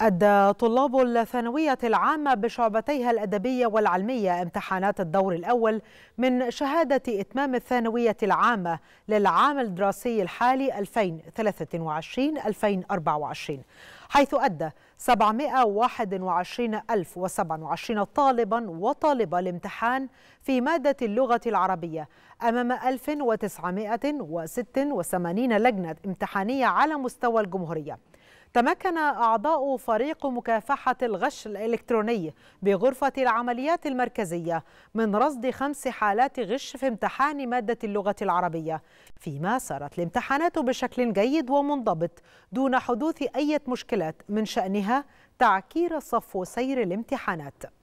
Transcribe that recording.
أدى طلاب الثانوية العامة بشعبتيها الأدبية والعلمية امتحانات الدور الأول من شهادة إتمام الثانوية العامة للعام الدراسي الحالي 2023-2024 حيث أدى 721,027 طالبا وطالبة الامتحان في مادة اللغة العربية أمام 1986 لجنة امتحانية على مستوى الجمهورية تمكن أعضاء فريق مكافحة الغش الإلكتروني بغرفة العمليات المركزية من رصد خمس حالات غش في امتحان مادة اللغة العربية فيما سارت الامتحانات بشكل جيد ومنضبط دون حدوث أي مشكلات من شأنها تعكير صفو سير الامتحانات